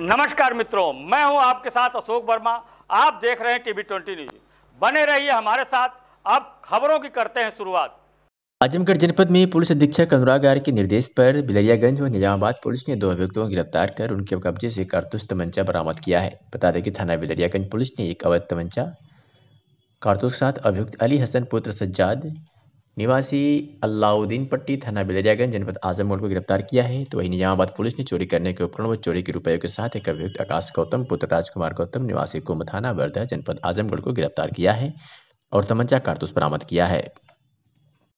नमस्कार मित्रों मैं हूं आपके साथ अशोक वर्मा आप देख रहे हैं टीवी ट्वेंटी न्यूज बने रहिए हमारे साथ अब खबरों की करते हैं शुरुआत आजमगढ़ जनपद में पुलिस अधीक्षक अनुराग आर के निर्देश पर बिलरियागंज और निजामाबाद पुलिस ने दो अभियुक्तों को गिरफ्तार कर उनके कब्जे से कारतूस तमंचा बरामद किया है बता दें कि थाना बिलरियागंज पुलिस ने एक अवैध तमंचा कारतूस के साथ अभियुक्त अली हसन पुत्र सज्जाद निवासी अलाउद्दीन पट्टी थाना बिलरियागंज जनपद आजमगढ़ को गिरफ्तार किया है तो वहीं निजामाबाद पुलिस ने चोरी करने के उपकरण व चोरी के रुपयों के साथ एक अभियुक्त आकाश गौतम पुत्र राजकुमार गौतम निवासी कुंभ थाना वर्धा जनपद आजमगढ़ को गिरफ्तार किया है और तमंचा कारतूस बरामद किया है